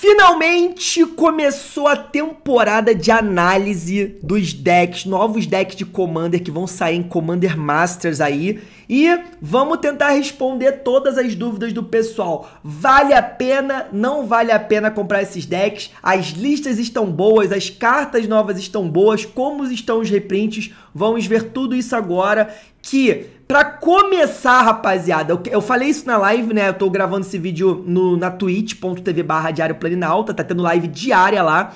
Finalmente começou a temporada de análise dos decks, novos decks de Commander que vão sair em Commander Masters aí. E vamos tentar responder todas as dúvidas do pessoal. Vale a pena? Não vale a pena comprar esses decks? As listas estão boas, as cartas novas estão boas, como estão os reprints? Vamos ver tudo isso agora que Pra começar, rapaziada, eu, falei isso na live, né? Eu tô gravando esse vídeo no, na twitch.tv barra diário planinalta, tá tendo live diária lá.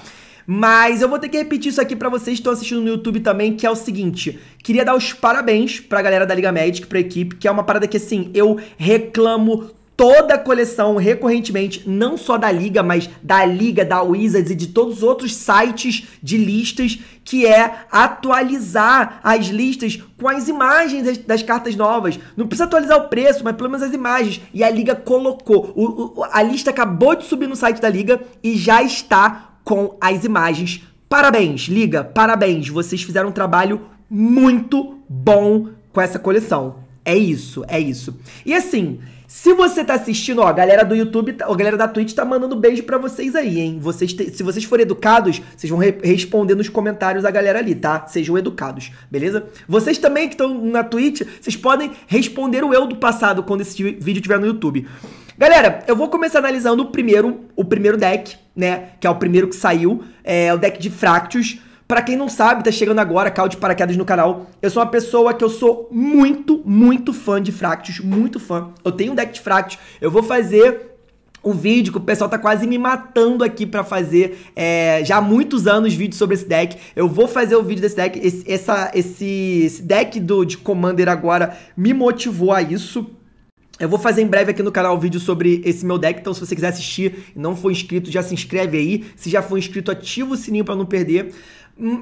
Mas eu vou ter que repetir isso aqui para vocês que estão assistindo no YouTube também, que é o seguinte. Queria dar os parabéns pra galera da Liga Magic, pra equipe, que é uma parada que, assim, eu reclamo toda a coleção recorrentemente, não só da Liga, mas da Liga, da Wizards e de todos os outros sites de listas, que é atualizar as listas com as imagens das, das cartas novas. Não precisa atualizar o preço, mas pelo menos as imagens. E a Liga colocou. O, o, a lista acabou de subir no site da Liga e já está com as imagens. Parabéns, Liga, parabéns. Vocês fizeram um trabalho muito bom com essa coleção. É isso, é isso. E assim, se você tá assistindo, ó, a galera do YouTube, tá, a galera da Twitch tá mandando beijo para vocês aí, hein? Vocês te, se vocês forem educados, vocês vão re responder nos comentários a galera ali, tá? Sejam educados, beleza? Vocês também que estão na Twitch, vocês podem responder o eu do passado quando esse vídeo estiver no YouTube. Galera, eu vou começar analisando o primeiro, o primeiro deck, né? Que é o primeiro que saiu, é o deck de Fractus. Para quem não sabe, tá chegando agora, cal de paraquedas no canal. Eu sou uma pessoa que eu sou muito, muito fã de Fractus, muito fã. Eu tenho um deck de Fractus, eu vou fazer um vídeo que o pessoal tá quase me matando aqui para fazer é, já há muitos anos vídeos sobre esse deck. Eu vou fazer o vídeo desse deck. Esse, essa, esse, esse deck do, de Commander agora me motivou a isso. Eu vou fazer em breve aqui no canal um vídeo sobre esse meu deck, então se você quiser assistir e não for inscrito, já se inscreve aí. Se já for inscrito, ativa o sininho para não perder.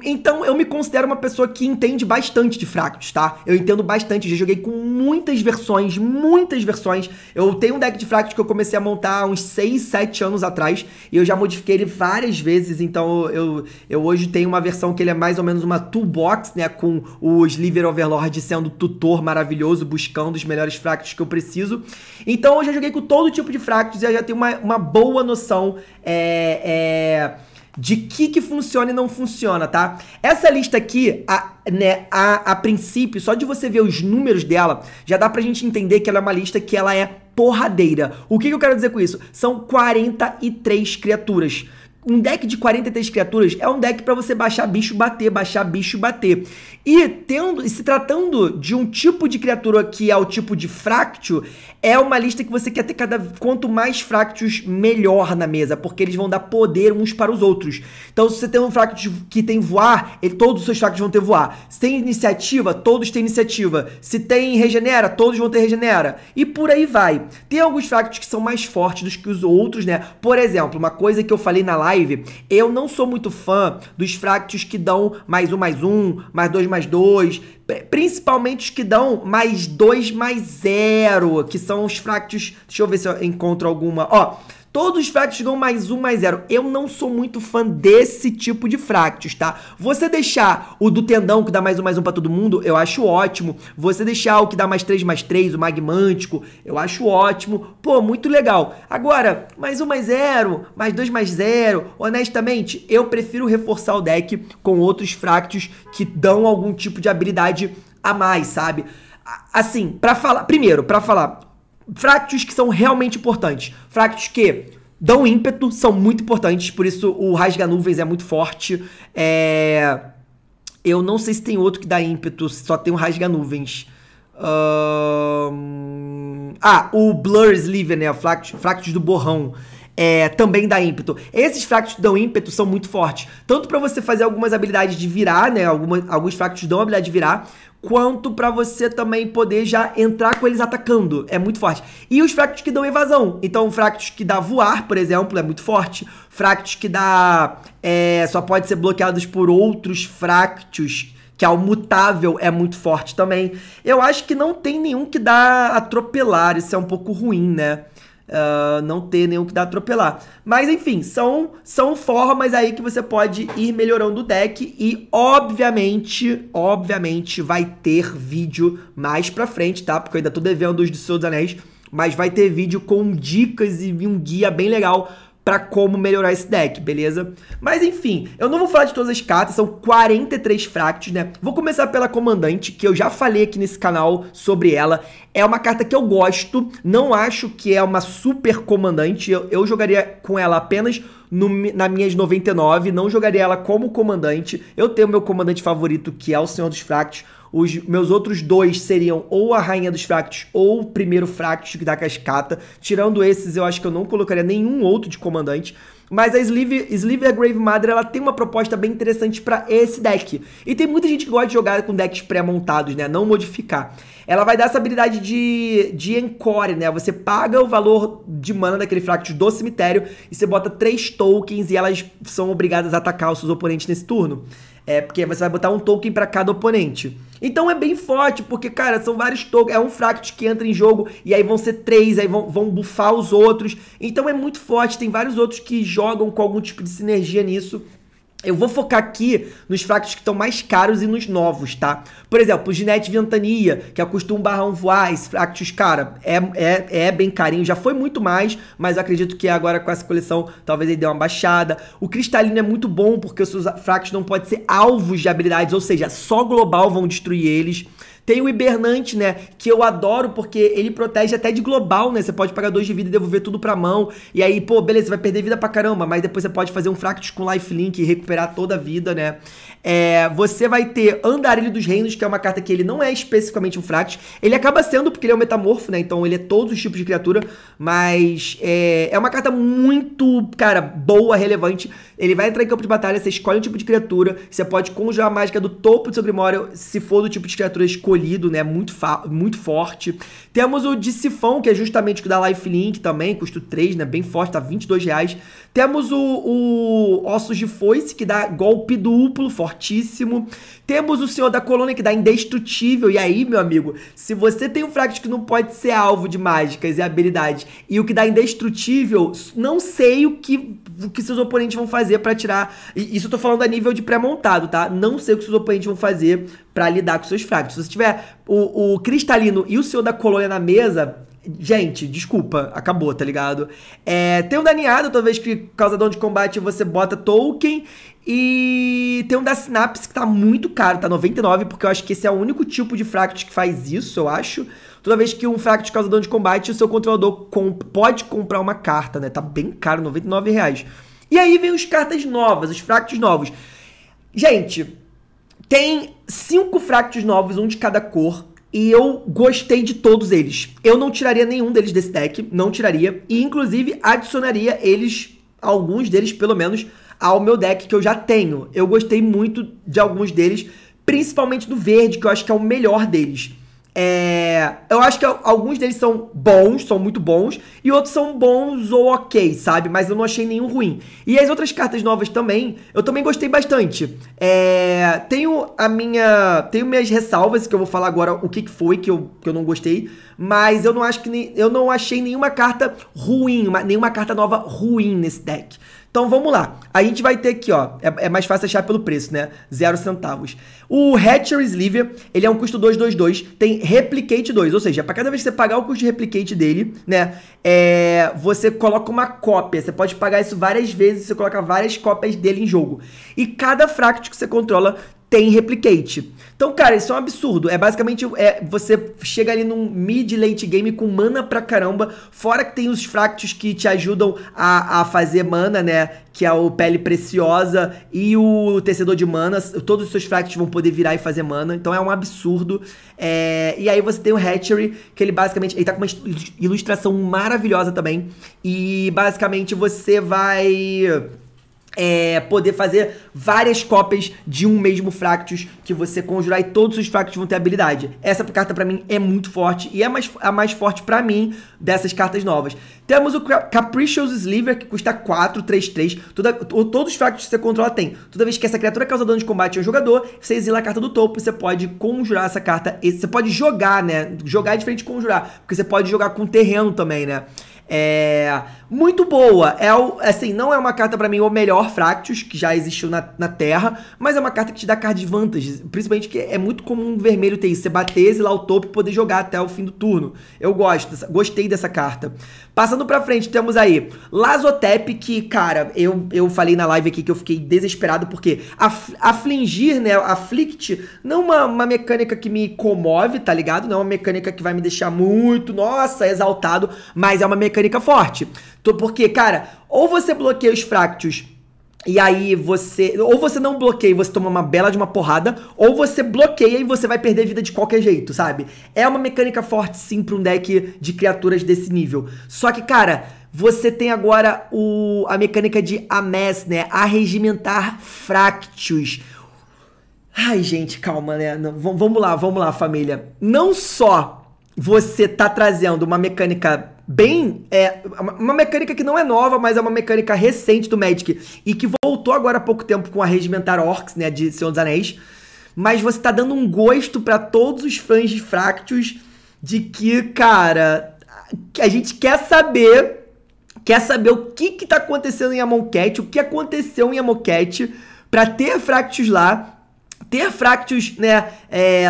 Então eu me considero uma pessoa que entende bastante de fractos, tá? Eu entendo bastante, já joguei com muitas versões, muitas versões. Eu tenho um deck de fractos que eu comecei a montar uns 6, 7 anos atrás e eu já modifiquei ele várias vezes, então eu, eu hoje tenho uma versão que ele é mais ou menos uma toolbox, né, com o Sliver Overlord sendo tutor maravilhoso, buscando os melhores fractos que eu preciso. Então eu já joguei com todo tipo de fractos e eu já tenho uma, uma boa noção é, é de que que funciona e não funciona, tá? Essa lista aqui, a, né, a, a princípio, só de você ver os números dela, já dá pra gente entender que ela é uma lista que ela é porradeira. O que, que eu quero dizer com isso? São 43 criaturas um deck de 43 criaturas é um deck para você baixar bicho, bater, baixar bicho, bater. E tendo, e se tratando de um tipo de criatura que é o tipo de fráctil, é uma lista que você quer ter cada quanto mais fráctios melhor na mesa, porque eles vão dar poder uns para os outros. Então, se você tem um fráctil que tem voar, ele, todos os seus fráctios vão ter voar. Se tem iniciativa, todos têm iniciativa. Se tem regenera, todos vão ter regenera. E por aí vai. Tem alguns fráctios que são mais fortes do que os outros, né? Por exemplo, uma coisa que eu falei na live live, eu não sou muito fã dos fractos que dão mais um mais um, mais dois mais dois, principalmente os que dão mais dois mais zero, que são os fractos. Deixa eu ver se eu encontro alguma. Ó. Todos os fractos ganham mais um, mais zero. Eu não sou muito fã desse tipo de fractos, tá? Você deixar o do tendão, que dá mais um, mais um pra todo mundo, eu acho ótimo. Você deixar o que dá mais três, mais três, o magmântico, eu acho ótimo. Pô, muito legal. Agora, mais um, mais zero, mais dois, mais zero. Honestamente, eu prefiro reforçar o deck com outros fractos que dão algum tipo de habilidade a mais, sabe? Assim, para falar... Primeiro, para falar fractos que são realmente importantes. Fractos que dão ímpeto, são muito importantes, por isso o rasga nuvens é muito forte. É... Eu não sei se tem outro que dá ímpeto, só tem o rasga nuvens. Ah, o Blur Sleeve, né? Fractos, fractos do borrão. É, também dá ímpeto. Esses fractos que dão ímpeto são muito fortes. Tanto para você fazer algumas habilidades de virar, né? Alguma, alguns fractos dão a habilidade de virar, quanto para você também poder já entrar com eles atacando. É muito forte. E os fractos que dão evasão. Então, fractos que dá voar, por exemplo, é muito forte. Fractos que dá. É, só pode ser bloqueados por outros fractos. Que ao é mutável é muito forte também. Eu acho que não tem nenhum que dá atropelar. Isso é um pouco ruim, né? Uh, não ter nenhum que dá atropelar. Mas enfim, são, são formas aí que você pode ir melhorando o deck e obviamente, obviamente vai ter vídeo mais pra frente, tá? Porque eu ainda tô devendo os do Senhor dos Anéis, mas vai ter vídeo com dicas e um guia bem legal para como melhorar esse deck, beleza? Mas enfim, eu não vou falar de todas as cartas, são 43 fractos, né? Vou começar pela Comandante, que eu já falei aqui nesse canal sobre ela. É uma carta que eu gosto, não acho que é uma super comandante, eu, eu jogaria com ela apenas no, na minhas 99, não jogaria ela como comandante. Eu tenho meu comandante favorito, que é o Senhor dos Fractos. Os meus outros dois seriam ou a Rainha dos Fractos ou o primeiro Fractos da Cascata. Tirando esses, eu acho que eu não colocaria nenhum outro de comandante. Mas a Sleeve, Sleeve a Grave Mother, ela tem uma proposta bem interessante para esse deck. E tem muita gente que gosta de jogar com decks pré-montados, né? Não modificar. Ela vai dar essa habilidade de, de Encore, né? Você paga o valor de mana daquele Fractus do cemitério e você bota três tokens e elas são obrigadas a atacar os seus oponentes nesse turno. É, porque você vai botar um token para cada oponente. Então é bem forte, porque, cara, são vários tokens. É um Fract que entra em jogo, e aí vão ser três, aí vão, vão bufar os outros. Então é muito forte, tem vários outros que jogam com algum tipo de sinergia nisso. Eu vou focar aqui nos fractos que estão mais caros e nos novos, tá? Por exemplo, o Ginete Ventania, que acostuma um barrão voar, esse fractos, cara, é, é, é bem carinho. Já foi muito mais, mas acredito que agora com essa coleção talvez ele dê uma baixada. O Cristalino é muito bom, porque os seus fractos não podem ser alvos de habilidades, ou seja, só global vão destruir eles. Tem o hibernante, né? Que eu adoro porque ele protege até de global, né? Você pode pagar dois de vida e devolver tudo pra mão. E aí, pô, beleza, você vai perder vida pra caramba, mas depois você pode fazer um Fractus com lifelink e recuperar toda a vida, né? É, você vai ter Andarilho dos Reinos, que é uma carta que ele não é especificamente um Fractus. Ele acaba sendo, porque ele é um metamorfo, né? Então ele é todos os tipos de criatura. Mas é, é uma carta muito, cara, boa, relevante. Ele vai entrar em campo de batalha, você escolhe um tipo de criatura. Você pode conjurar a mágica do topo do seu Grimório, se for do tipo de criatura escolhido, né? Muito, muito forte. Temos o Sifão, que é justamente o da Lifelink também, custo 3, né? Bem forte, tá 22 reais. Temos o, o Ossos de Foice, que dá golpe duplo, fortíssimo. Temos o Senhor da Colônia, que dá indestrutível. E aí, meu amigo, se você tem um fraco que não pode ser alvo de mágicas e habilidades, e o que dá indestrutível, não sei o que, o que seus oponentes vão fazer para tirar. Isso eu tô falando a nível de pré-montado, tá? Não sei o que seus oponentes vão fazer para lidar com seus fracos. Se você tiver o, o Cristalino e o Senhor da Colônia na mesa, Gente, desculpa, acabou, tá ligado? É, tem um daninhado, toda vez que causador de combate você bota token. E tem um da Synapse que tá muito caro, tá 99, porque eu acho que esse é o único tipo de Fract que faz isso, eu acho. Toda vez que um Fract causa dano de combate, o seu controlador comp pode comprar uma carta, né? Tá bem caro, 99 reais. E aí vem os cartas novas, os Fractos novos. Gente, tem cinco Fractos novos, um de cada cor e eu gostei de todos eles. Eu não tiraria nenhum deles desse deck, não tiraria. E inclusive adicionaria eles, alguns deles pelo menos, ao meu deck que eu já tenho. Eu gostei muito de alguns deles, principalmente do verde, que eu acho que é o melhor deles. É, eu acho que alguns deles são bons, são muito bons, e outros são bons ou ok, sabe? Mas eu não achei nenhum ruim. E as outras cartas novas também, eu também gostei bastante. É, tenho a minha. Tenho minhas ressalvas, que eu vou falar agora o que, que foi que eu, que eu não gostei mas eu não acho que nem, eu não achei nenhuma carta ruim, nenhuma carta nova ruim nesse deck. Então vamos lá. A gente vai ter aqui, ó. É, é mais fácil achar pelo preço, né? Zero centavos. O Hatchery Sliver, ele é um custo 222, tem Replicate 2. Ou seja, para cada vez que você pagar o custo de Replicate dele, né? É, você coloca uma cópia. Você pode pagar isso várias vezes, você coloca várias cópias dele em jogo. E cada fracto que você controla tem replicate. Então, cara, isso é um absurdo. É basicamente é, você chega ali num mid late game com mana pra caramba, fora que tem os fractos que te ajudam a, a fazer mana, né? Que é o Pele Preciosa e o Tecedor de Mana. Todos os seus fractos vão poder virar e fazer mana. Então é um absurdo. É, e aí você tem o Hatchery, que ele basicamente. Ele tá com uma ilustração maravilhosa também. E basicamente você vai é, poder fazer várias cópias de um mesmo Fractus que você conjurar e todos os Fractus vão ter habilidade. Essa carta para mim é muito forte e é mais, a mais forte para mim dessas cartas novas. Temos o Capricious Sliver que custa 4, 3, 3. Toda, todos os Fractus que você controla tem. Toda vez que essa criatura causa dano de combate a um jogador, você exila a carta do topo e você pode conjurar essa carta. Você pode jogar, né? Jogar é diferente de conjurar, porque você pode jogar com terreno também, né? É, muito boa. É assim, não é uma carta para mim o melhor Fractus que já existiu na, na Terra, mas é uma carta que te dá card vantage, principalmente que é muito comum vermelho ter isso, você bater lá o topo e poder jogar até o fim do turno. Eu gosto, gostei dessa carta. Passando para frente, temos aí Lazotep, que, cara, eu, eu falei na live aqui que eu fiquei desesperado porque af, afligir, né, afflict, não uma, uma mecânica que me comove, tá ligado? Não é uma mecânica que vai me deixar muito, nossa, exaltado, mas é uma mecânica esférica forte. Porque, cara, ou você bloqueia os fractos e aí você. Ou você não bloqueia e você toma uma bela de uma porrada, ou você bloqueia e você vai perder vida de qualquer jeito, sabe? É uma mecânica forte sim pra um deck de criaturas desse nível. Só que, cara, você tem agora o, a mecânica de Ames, né? Arregimentar fractos. Ai, gente, calma, né? vamos lá, vamos lá, família. Não só você tá trazendo uma mecânica bem. É, uma mecânica que não é nova, mas é uma mecânica recente do Magic. E que voltou agora há pouco tempo com a Regimentar Orcs, né? De Senhor dos Anéis. Mas você tá dando um gosto para todos os fãs de Fractus de que, cara, a gente quer saber. Quer saber o que que tá acontecendo em Amonkhet, o que aconteceu em Amonkhet, para ter Fractus lá, ter Fractus, né, é,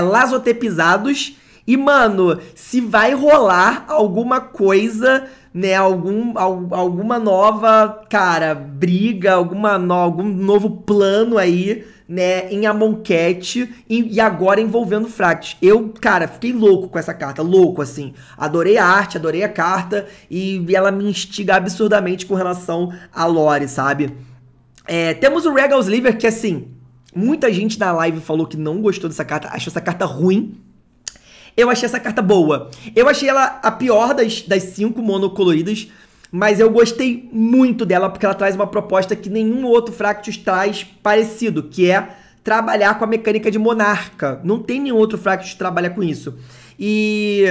e, mano, se vai rolar alguma coisa, né? Algum, al, alguma nova, cara, briga, alguma no, algum novo plano aí, né? Em Amonquete e, e agora envolvendo Fract. Eu, cara, fiquei louco com essa carta, louco, assim. Adorei a arte, adorei a carta e, e ela me instiga absurdamente com relação a Lore, sabe? É, temos o Regal Sliver, que assim, muita gente na live falou que não gostou dessa carta, achou essa carta ruim eu achei essa carta boa. Eu achei ela a pior das, das cinco monocoloridas, mas eu gostei muito dela porque ela traz uma proposta que nenhum outro Fractus traz parecido, que é trabalhar com a mecânica de monarca. Não tem nenhum outro Fractus que trabalha com isso. E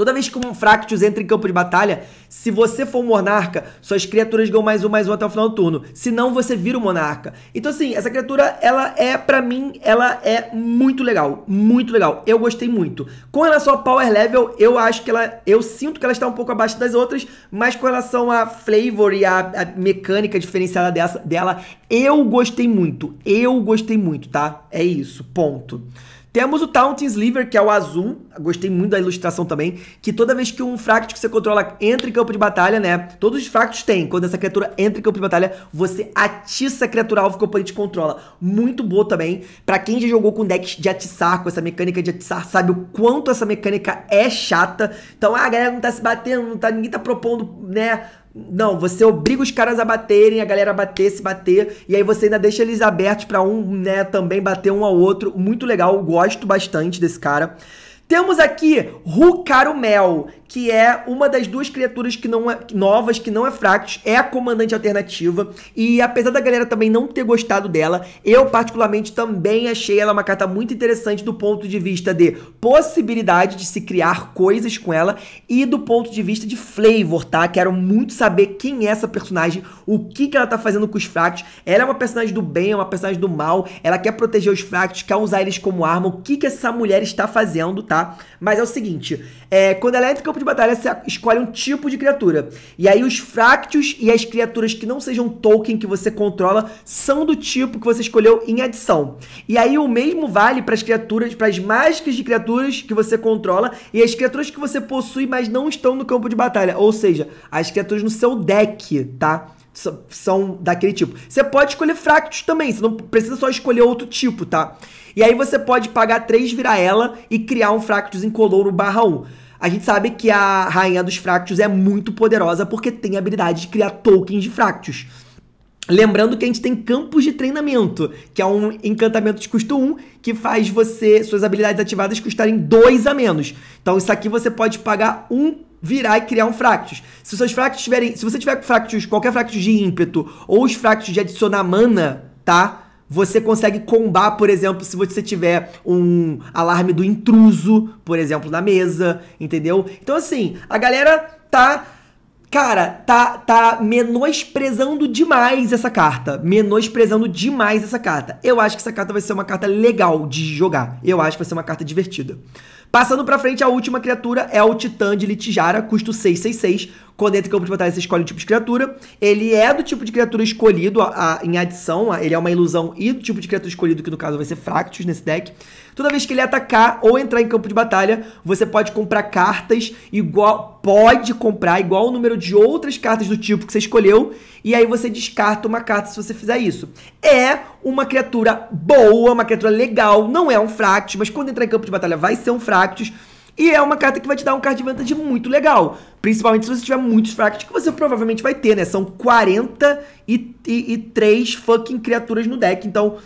Toda vez que um Fractus entra em campo de batalha, se você for um monarca, suas criaturas ganham mais um, mais um até o final do turno. Se não, você vira um monarca. Então, assim, essa criatura, ela é, pra mim, ela é muito legal. Muito legal. Eu gostei muito. Com relação ao power level, eu acho que ela. Eu sinto que ela está um pouco abaixo das outras, mas com relação a flavor e a, a mecânica diferenciada dessa, dela, eu gostei muito. Eu gostei muito, tá? É isso. Ponto. Temos o Taunting Sliver, que é o azul. Gostei muito da ilustração também. Que toda vez que um Fract que você controla entra em campo de batalha, né? Todos os Fractos têm. Quando essa criatura entra em campo de batalha, você atiça a criatura alvo que o oponente controla. Muito boa também. Pra quem já jogou com decks de atiçar, com essa mecânica de atiçar, sabe o quanto essa mecânica é chata. Então, ah, a galera não tá se batendo, não tá, ninguém tá propondo, né? Não, você obriga os caras a baterem, a galera a bater, se bater, e aí você ainda deixa eles abertos para um, né, também bater um ao outro. Muito legal, gosto bastante desse cara. Temos aqui Rucaramel que é uma das duas criaturas que não é, novas, que não é Fractus, é a comandante alternativa. E apesar da galera também não ter gostado dela, eu particularmente também achei ela uma carta muito interessante do ponto de vista de possibilidade de se criar coisas com ela e do ponto de vista de flavor, tá? Quero muito saber quem é essa personagem, o que, que ela tá fazendo com os Fractus. Ela é uma personagem do bem, é uma personagem do mal, ela quer proteger os Fractus, quer usar eles como arma. O que, que essa mulher está fazendo, tá? Tá? Mas é o seguinte, é, quando é ela entra em campo de batalha, você escolhe um tipo de criatura. E aí os fractos e as criaturas que não sejam token que você controla são do tipo que você escolheu em adição. E aí o mesmo vale para as criaturas, para as mágicas de criaturas que você controla e as criaturas que você possui, mas não estão no campo de batalha. Ou seja, as criaturas no seu deck, tá? são daquele tipo. Você pode escolher fractos também, você não precisa só escolher outro tipo, tá? E aí você pode pagar 3 virar ela e criar um fractus incolouro barra 1. A gente sabe que a rainha dos fractus é muito poderosa porque tem a habilidade de criar tokens de fractus. Lembrando que a gente tem campos de treinamento, que é um encantamento de custo 1, que faz você, suas habilidades ativadas custarem 2 a menos. Então isso aqui você pode pagar um virar e criar um Fractus. Se seus Fractus tiverem, se você tiver Fractus, qualquer Fractus de ímpeto ou os Fractus de adicionar mana, tá? Você consegue combar, por exemplo, se você tiver um alarme do intruso, por exemplo, na mesa, entendeu? Então assim, a galera tá Cara, tá, tá menosprezando demais essa carta. Menosprezando demais essa carta. Eu acho que essa carta vai ser uma carta legal de jogar. Eu acho que vai ser uma carta divertida. Passando pra frente, a última criatura é o Titã de Litijara, custo 666. Quando entra em campo de batalha, você escolhe o tipo de criatura. Ele é do tipo de criatura escolhido a, a, em adição, a, ele é uma ilusão e do tipo de criatura escolhido, que no caso vai ser Fractus nesse deck. Toda vez que ele atacar ou entrar em campo de batalha, você pode comprar cartas igual. Pode comprar igual o número de outras cartas do tipo que você escolheu. E aí você descarta uma carta se você fizer isso. É uma criatura boa, uma criatura legal. Não é um Fractus, mas quando entrar em campo de batalha vai ser um Fractus. E é uma carta que vai te dar um card advantage muito legal. Principalmente se você tiver muitos Fractus, que você provavelmente vai ter, né? São 43 fucking criaturas no deck. Então,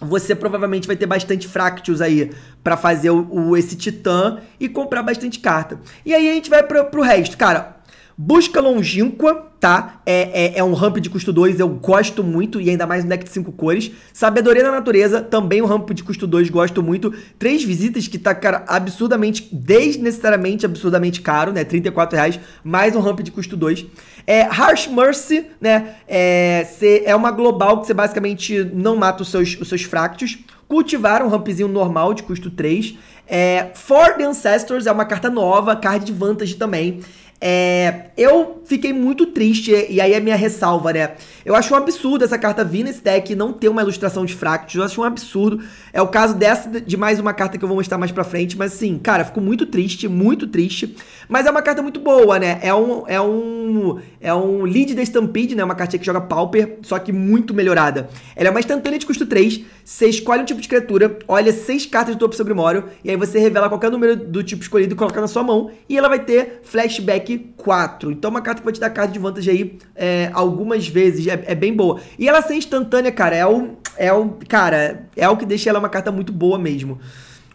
você provavelmente vai ter bastante fractals aí para fazer o, o, esse titã e comprar bastante carta. E aí a gente vai pro, pro resto. Cara, Busca longínqua, tá? É, é, é um ramp de custo 2, eu gosto muito, e ainda mais um deck de 5 cores. Sabedoria da Natureza, também um ramp de custo 2, gosto muito. Três visitas que tá, cara, absurdamente, desnecessariamente absurdamente caro, né? 34 reais, mais um ramp de custo 2. É, Harsh Mercy, né? É, cê, é uma global que você basicamente não mata os seus, os seus fractos. Cultivar um rampzinho normal de custo 3. É, For the Ancestors é uma carta nova, card de vantage também. É, eu fiquei muito triste, e aí a é minha ressalva, né? Eu acho um absurdo essa carta vir nesse deck não ter uma ilustração de Fractus. Eu acho um absurdo. É o caso dessa de mais uma carta que eu vou mostrar mais pra frente. Mas assim, cara, fico muito triste, muito triste. Mas é uma carta muito boa, né? É um, é um, é um lead da Stampede, né? Uma cartinha que joga Pauper, só que muito melhorada. Ela é uma instantânea de custo 3. Você escolhe um tipo de criatura, olha seis cartas do topo sobre Grimório e aí você revela qualquer número do tipo escolhido e coloca na sua mão. E ela vai ter flashback 4. Então, é uma carta que vai te dar carta de vantagem aí é, algumas vezes é, é, bem boa. E ela ser instantânea, cara, é o, é o. Cara, é o que deixa ela uma carta muito boa mesmo.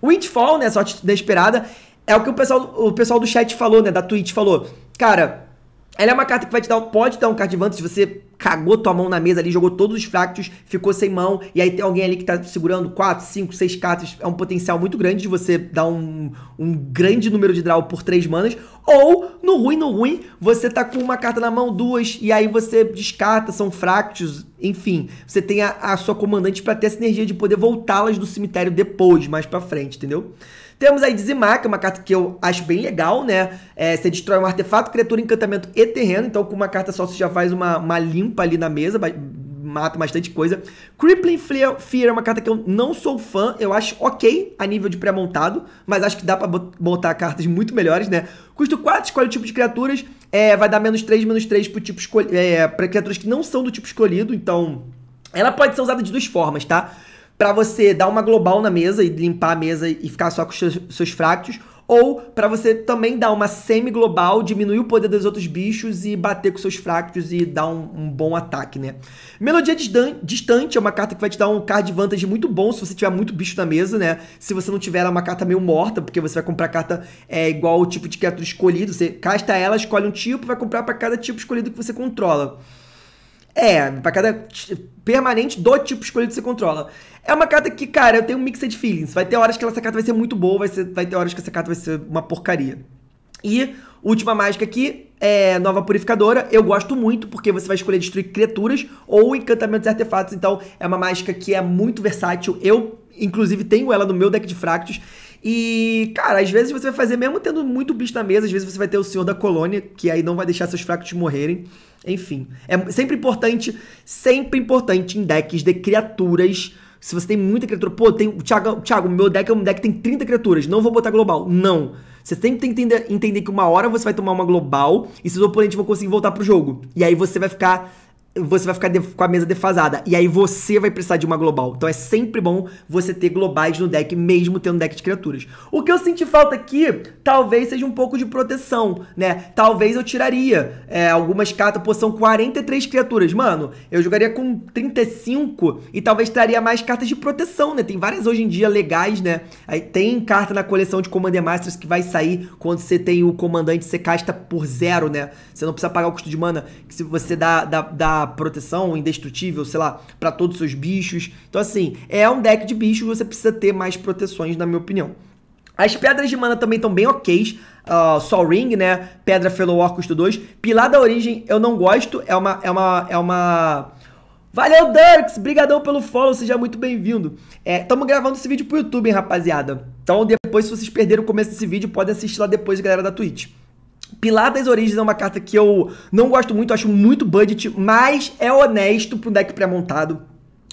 Windfall, né? Sorte desesperada É o que o pessoal, o pessoal do chat falou, né? Da Twitch falou. Cara, ela é uma carta que vai te dar, pode dar um card advantage, você cagou tua mão na mesa ali, jogou todos os fractos, ficou sem mão, e aí tem alguém ali que tá segurando 4, 5, 6 cartas, é um potencial muito grande de você dar um, um grande número de draw por 3 manas, ou, no ruim, no ruim, você tá com uma carta na mão, duas, e aí você descarta, são fractos, enfim, você tem a, a sua comandante para ter a sinergia de poder voltá-las do cemitério depois, mais pra frente, entendeu? Temos aí Dizimar, que é uma carta que eu acho bem legal, né? É, você destrói um artefato, criatura, encantamento e terreno. Então, com uma carta só, você já faz uma, uma limpa ali na mesa, mata bastante coisa. Crippling Fear é uma carta que eu não sou fã, eu acho ok a nível de pré-montado, mas acho que dá pra botar cartas muito melhores, né? Custo 4, escolhe o tipo de criaturas, é, vai dar menos 3, menos 3 pro tipo escolhido, é, pra criaturas que não são do tipo escolhido, então... Ela pode ser usada de duas formas, tá? para você dar uma global na mesa e limpar a mesa e ficar só com os seus, fractos, ou para você também dar uma semi-global, diminuir o poder dos outros bichos e bater com seus fractos e dar um, um bom ataque, né? Melodia Distante é uma carta que vai te dar um card vantagem muito bom se você tiver muito bicho na mesa, né? Se você não tiver, ela é uma carta meio morta, porque você vai comprar carta é, igual o tipo de criatura escolhido. Você casta ela, escolhe um tipo, vai comprar para cada tipo escolhido que você controla. É, pra cada permanente do tipo escolhido que você controla. É uma carta que, cara, eu tenho um mixed feelings. Vai ter horas que essa carta vai ser muito boa, vai, ser, vai ter horas que essa carta vai ser uma porcaria. E última mágica aqui é Nova Purificadora. Eu gosto muito porque você vai escolher destruir criaturas ou encantamentos e artefatos. Então é uma mágica que é muito versátil. Eu, inclusive, tenho ela no meu deck de fractos. E, cara, às vezes você vai fazer, mesmo tendo muito bicho na mesa, às vezes você vai ter o Senhor da Colônia, que aí não vai deixar seus fractos morrerem. Enfim, é sempre importante, sempre importante em decks de criaturas. Se você tem muita criatura, pô, tem, Thiago, Thiago, meu deck é um deck que tem 30 criaturas, não vou botar global. Não. Você sempre tem que entender, entender que uma hora você vai tomar uma global e seus oponentes vão conseguir voltar pro jogo. E aí você vai ficar você vai ficar com a mesa defasada. E aí você vai precisar de uma global. Então é sempre bom você ter globais no deck, mesmo tendo deck de criaturas. O que eu senti falta aqui, talvez seja um pouco de proteção, né? Talvez eu tiraria é, algumas cartas, pô, são 43 criaturas. Mano, eu jogaria com 35 e talvez traria mais cartas de proteção, né? Tem várias hoje em dia legais, né? Aí tem carta na coleção de Commander Masters que vai sair quando você tem o comandante, você casta por zero, né? Você não precisa pagar o custo de mana. Que se você dá, dá, dá proteção indestrutível, sei lá, para todos os seus bichos. Então, assim, é um deck de bichos, você precisa ter mais proteções, na minha opinião. As pedras de mana também estão bem ok. Uh, Sol Ring, né? Pedra Felowar custo 2. Pilar da Origem eu não gosto. É uma. É uma. É uma. Valeu, Dirks! Obrigadão pelo follow, seja muito bem-vindo. Estamos é, gravando esse vídeo pro YouTube, hein, rapaziada? Então, depois, se vocês perderam o começo desse vídeo, podem assistir lá depois, galera da Twitch. Pilar das Origens é uma carta que eu não gosto muito, acho muito budget, mas é honesto pro deck pré-montado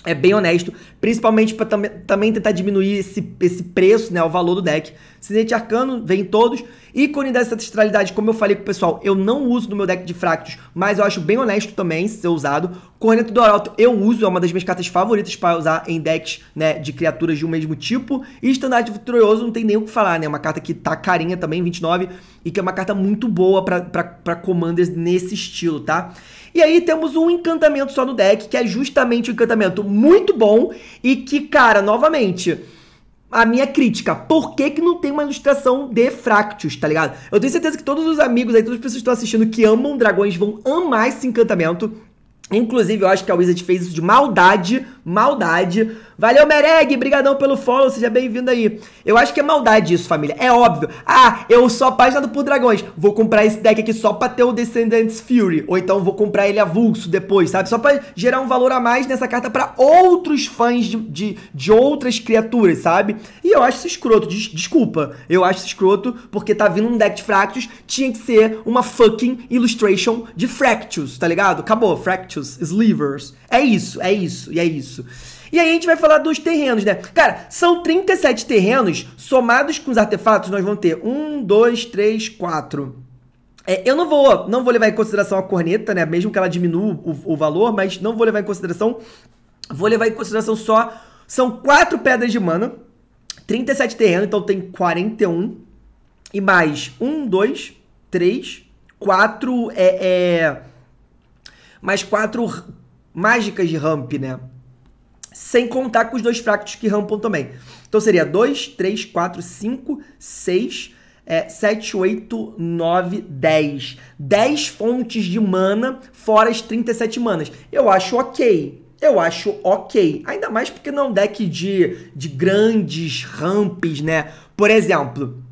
é bem honesto, principalmente para tam também tentar diminuir esse, esse preço, né, o valor do deck. Sinete Arcano vem todos. Ícone da ancestralidade, como eu falei o pessoal, eu não uso no meu deck de Fractus, mas eu acho bem honesto também ser usado. Corneto do Arauto eu uso, é uma das minhas cartas favoritas para usar em decks né, de criaturas de um mesmo tipo. E Estandarte Vitorioso não tem nem o que falar, né? Uma carta que tá carinha também, 29, e que é uma carta muito boa para commanders nesse estilo, tá? E aí temos um encantamento só no deck, que é justamente um encantamento muito bom e que, cara, novamente a minha crítica. Por que, que não tem uma ilustração de Fractus, tá ligado? Eu tenho certeza que todos os amigos aí, todas as pessoas que estão assistindo que amam dragões vão amar esse encantamento. Inclusive, eu acho que a Wizard fez isso de maldade, maldade. Valeu, Mereg, brigadão pelo follow, seja bem-vindo aí. Eu acho que é maldade isso, família, é óbvio. Ah, eu sou apaixonado por dragões, vou comprar esse deck aqui só pra ter o Descendants Fury, ou então vou comprar ele avulso depois, sabe? Só pra gerar um valor a mais nessa carta pra outros fãs de, de, de outras criaturas, sabe? E eu acho isso escroto, des desculpa. Eu acho isso escroto porque tá vindo um deck de Fractus, tinha que ser uma fucking Illustration de Fractus, tá ligado? Acabou, Fractus Slivers. É isso, é isso, e é isso. E aí a gente vai falar dos terrenos, né? Cara, são 37 terrenos, somados com os artefatos, nós vamos ter um, dois, três, quatro. É, eu não vou, não vou levar em consideração a corneta, né? Mesmo que ela diminua o, o valor, mas não vou levar em consideração. Vou levar em consideração só. São quatro pedras de mana, 37 terrenos, então tem 41. E mais um, dois, três, quatro. É, é mais quatro mágicas de ramp, né? Sem contar com os dois fractos que rampam também. Então seria 2, 3, 4, 5, 6, 7, 8, 9, 10. 10 fontes de mana, fora as 37 manas. Eu acho ok. Eu acho ok. Ainda mais porque não é um deck de, de grandes ramps, né? Por exemplo,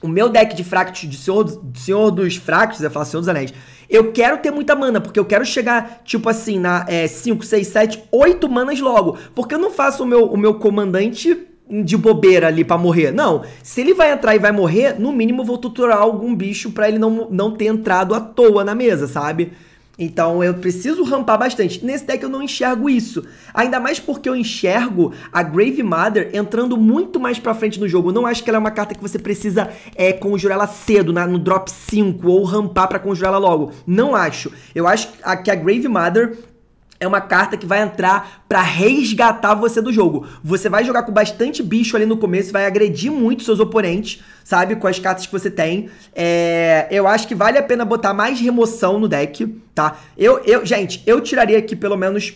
o meu deck de fractos de Senhor, Senhor dos Fractos, eu falo Senhor dos Anéis, eu quero ter muita mana, porque eu quero chegar, tipo assim, na 5, 6, 7, 8 manas logo. Porque eu não faço o meu, o meu comandante de bobeira ali para morrer. Não. Se ele vai entrar e vai morrer, no mínimo vou tutorar algum bicho para ele não, não ter entrado à toa na mesa, sabe? Então eu preciso rampar bastante. Nesse deck eu não enxergo isso. Ainda mais porque eu enxergo a Grave Mother entrando muito mais pra frente no jogo. Eu não acho que ela é uma carta que você precisa é, conjurar ela cedo, na, no drop 5, ou rampar para conjurar ela logo. Não acho. Eu acho que a Grave Mother é uma carta que vai entrar para resgatar você do jogo. Você vai jogar com bastante bicho ali no começo, vai agredir muito seus oponentes, sabe? Com as cartas que você tem. É... eu acho que vale a pena botar mais remoção no deck, tá? Eu, eu, gente, eu tiraria aqui pelo menos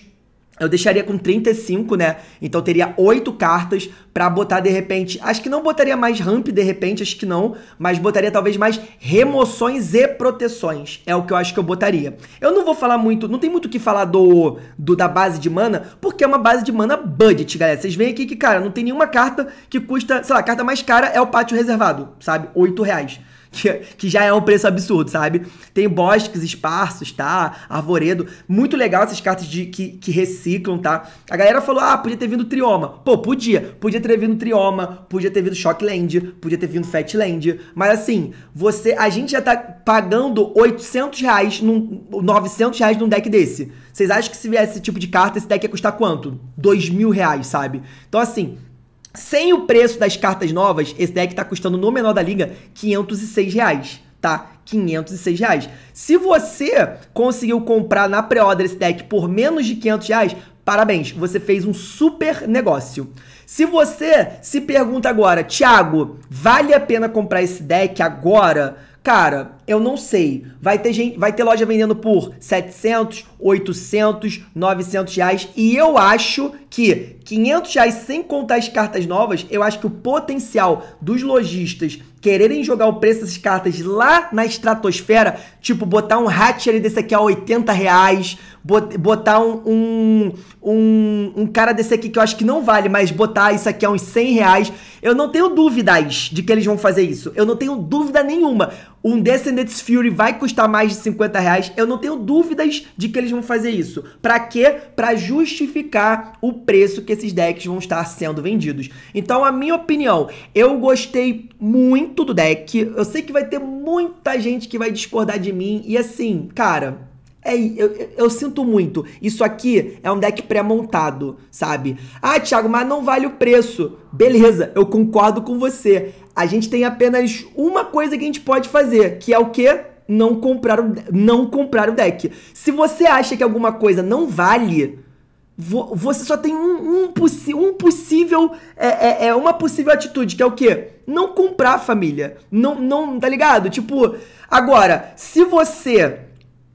eu deixaria com 35, né? Então teria 8 cartas para botar de repente. Acho que não botaria mais ramp de repente, acho que não. Mas botaria talvez mais remoções e proteções. É o que eu acho que eu botaria. Eu não vou falar muito, não tem muito o que falar do, do da base de mana, porque é uma base de mana budget, galera. Vocês veem aqui que, cara, não tem nenhuma carta que custa. Sei lá, a carta mais cara é o pátio reservado, sabe? 8 reais que, que já é um preço absurdo, sabe? Tem bosques esparsos, tá? Arvoredo. Muito legal essas cartas de, que, que reciclam, tá? A galera falou, ah, podia ter vindo Trioma. Pô, podia. Podia ter vindo Trioma, podia ter vindo Shockland, podia ter vindo Fatland. Mas assim, você, a gente já tá pagando 800 reais, num, 900 reais num deck desse. Vocês acham que se viesse esse tipo de carta, esse deck ia custar quanto? 2 mil reais, sabe? Então assim, sem o preço das cartas novas, esse deck está custando no menor da liga 506 reais, tá? 506 reais. Se você conseguiu comprar na pré-order esse deck por menos de 500 reais, parabéns, você fez um super negócio. Se você se pergunta agora, Thiago, vale a pena comprar esse deck agora? Cara, eu não sei. Vai ter gente, vai ter loja vendendo por 700, 800, 900 reais e eu acho que 500 reais sem contar as cartas novas, eu acho que o potencial dos lojistas quererem jogar o preço dessas cartas lá na estratosfera, tipo botar um Hatcher desse aqui a 80 reais, botar um, um, um, um, cara desse aqui que eu acho que não vale, mas botar isso aqui a uns 100 reais, eu não tenho dúvidas de que eles vão fazer isso. Eu não tenho dúvida nenhuma um Descendants Fury vai custar mais de 50 reais. Eu não tenho dúvidas de que eles vão fazer isso. Para quê? Para justificar o preço que esses decks vão estar sendo vendidos. Então, a minha opinião, eu gostei muito do deck. Eu sei que vai ter muita gente que vai discordar de mim. E assim, cara, é, eu, eu, sinto muito. Isso aqui é um deck pré-montado, sabe? Ah, Thiago, mas não vale o preço. Beleza, eu concordo com você a gente tem apenas uma coisa que a gente pode fazer, que é o quê? Não comprar o, não comprar o deck. Se você acha que alguma coisa não vale, vo, você só tem um, um, possi, um possível. É, é, é, uma possível atitude, que é o quê? Não comprar, família. Não, não, tá ligado? Tipo, agora, se você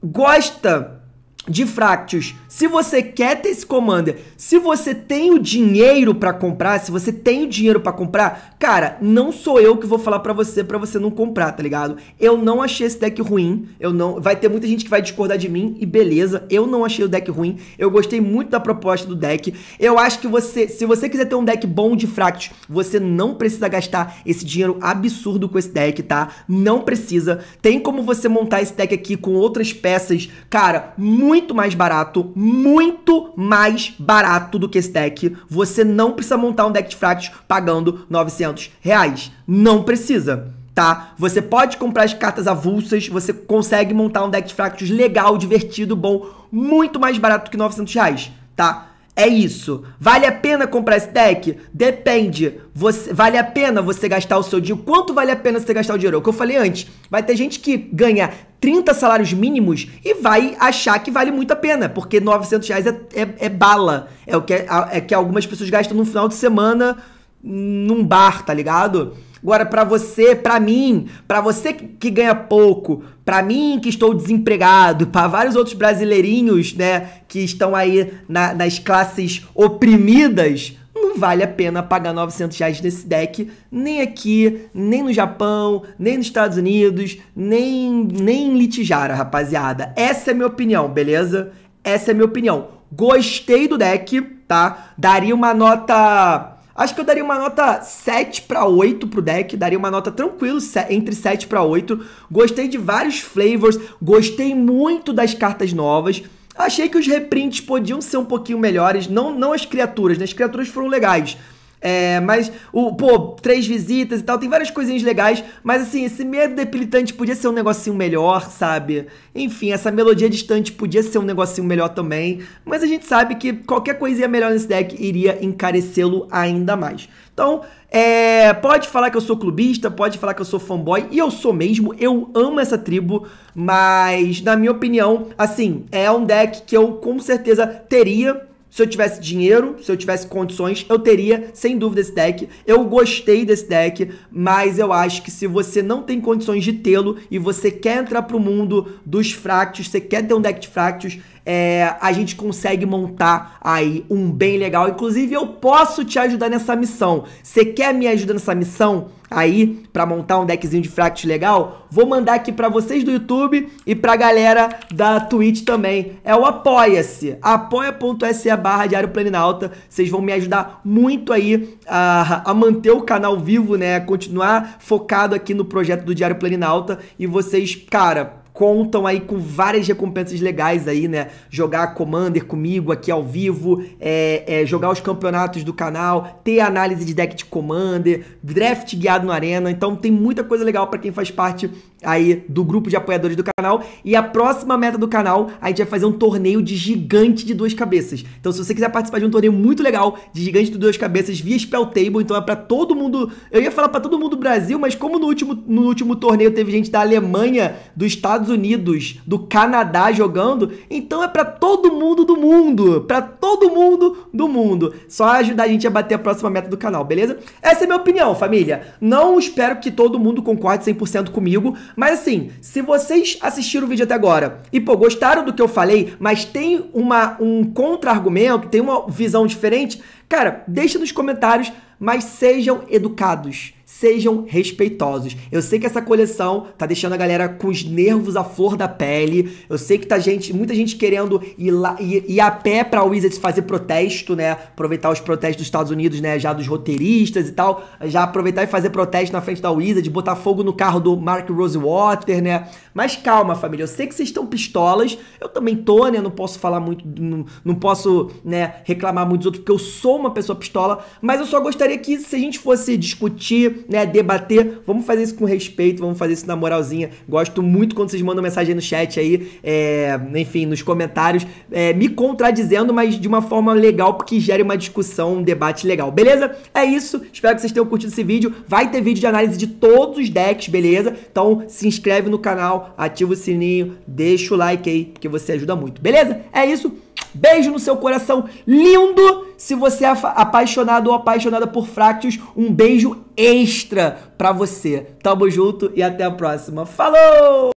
gosta de fractos se você quer ter esse Commander, se você tem o dinheiro para comprar, se você tem o dinheiro para comprar, cara, não sou eu que vou falar para você para você não comprar, tá ligado? Eu não achei esse deck ruim. Eu não, vai ter muita gente que vai discordar de mim e beleza. Eu não achei o deck ruim. Eu gostei muito da proposta do deck. Eu acho que você, se você quiser ter um deck bom de fractos, você não precisa gastar esse dinheiro absurdo com esse deck, tá? Não precisa. Tem como você montar esse deck aqui com outras peças, cara, muito mais barato, muito mais barato do que esse deck. Você não precisa montar um deck de fractos pagando 900 reais. Não precisa tá? Você pode comprar as cartas avulsas, você consegue montar um deck de fractos legal, divertido, bom, muito mais barato que 900 reais, tá? É isso. Vale a pena comprar esse deck? Depende. Você, vale a pena você gastar o seu dinheiro? Quanto vale a pena você gastar o dinheiro? É o que eu falei antes. Vai ter gente que ganha 30 salários mínimos e vai achar que vale muito a pena, porque 900 reais é, é, é bala. É o que, é, é que algumas pessoas gastam no final de semana num bar, tá ligado? Agora, para você, para mim, para você que ganha pouco, para mim que estou desempregado, para vários outros brasileirinhos, né, que estão aí na, nas classes oprimidas, não vale a pena pagar 900 reais nesse deck, nem aqui, nem no Japão, nem nos Estados Unidos, nem, nem em Litijara, rapaziada. Essa é minha opinião, beleza? Essa é minha opinião. Gostei do deck, tá? Daria uma nota Acho que eu daria uma nota 7 para 8 pro deck, daria uma nota tranquilo entre 7 para 8. Gostei de vários flavors, gostei muito das cartas novas. Achei que os reprints podiam ser um pouquinho melhores, não, não as criaturas, né? As criaturas foram legais. É, mas, o, pô, três visitas e tal, tem várias coisinhas legais, mas assim, esse medo depilitante podia ser um negocinho melhor, sabe? Enfim, essa melodia distante podia ser um negocinho melhor também, mas a gente sabe que qualquer coisinha melhor nesse deck iria encarecê-lo ainda mais. Então, é, pode falar que eu sou clubista, pode falar que eu sou fanboy, e eu sou mesmo, eu amo essa tribo, mas na minha opinião, assim, é um deck que eu com certeza teria se eu tivesse dinheiro, se eu tivesse condições, eu teria, sem dúvida, esse deck. Eu gostei desse deck, mas eu acho que se você não tem condições de tê-lo e você quer entrar pro mundo dos fractos, você quer ter um deck de fractos, é, a gente consegue montar aí um bem legal. Inclusive, eu posso te ajudar nessa missão. Você quer me ajudar nessa missão? aí para montar um deckzinho de fractos legal, vou mandar aqui para vocês do YouTube e pra galera da Twitch também. É o Apoia-se, apoia.se barra Diário Planinalta. Vocês vão me ajudar muito aí a, a, manter o canal vivo, né? Continuar focado aqui no projeto do Diário Planinalta. E vocês, cara, contam aí com várias recompensas legais aí, né? Jogar Commander comigo aqui ao vivo, é, é, jogar os campeonatos do canal, ter análise de deck de Commander, draft guiado no Arena. Então tem muita coisa legal para quem faz parte aí do grupo de apoiadores do canal. E a próxima meta do canal, a gente vai fazer um torneio de gigante de duas cabeças. Então se você quiser participar de um torneio muito legal de gigante de duas cabeças via Spell Table, então é para todo mundo, eu ia falar para todo mundo do Brasil, mas como no último no último torneio teve gente da Alemanha, do estado Estados Unidos, do Canadá jogando, então é para todo mundo do mundo, para todo mundo do mundo. Só ajudar a gente a bater a próxima meta do canal, beleza? Essa é a minha opinião, família. Não espero que todo mundo concorde 100% comigo, mas assim, se vocês assistiram o vídeo até agora e pô, gostaram do que eu falei, mas tem uma um contra-argumento, tem uma visão diferente, cara, deixa nos comentários, mas sejam educados sejam respeitosos. Eu sei que essa coleção tá deixando a galera com os nervos à flor da pele. Eu sei que tá gente, muita gente querendo ir lá ir, ir a pé para Wizards fazer protesto, né? Aproveitar os protestos dos Estados Unidos, né, já dos roteiristas e tal, já aproveitar e fazer protesto na frente da Wizards, botar fogo no carro do Mark Rosewater, né? Mas calma, família, eu sei que vocês estão pistolas. Eu também tô, né? Não posso falar muito, não, não posso, né, reclamar muito dos outros porque eu sou uma pessoa pistola, mas eu só gostaria que se a gente fosse discutir né, debater. Vamos fazer isso com respeito, vamos fazer isso na moralzinha. Gosto muito quando vocês mandam mensagem no chat aí, é, enfim, nos comentários, é, me contradizendo, mas de uma forma legal, porque gera uma discussão, um debate legal. Beleza? É isso. Espero que vocês tenham curtido esse vídeo. Vai ter vídeo de análise de todos os decks, beleza? Então se inscreve no canal, ativa o sininho, deixa o like aí, porque você ajuda muito. Beleza? É isso. Beijo no seu coração lindo. Se você é apaixonado ou apaixonada por Fractius, um beijo extra pra você. Tamo junto e até a próxima. Falou!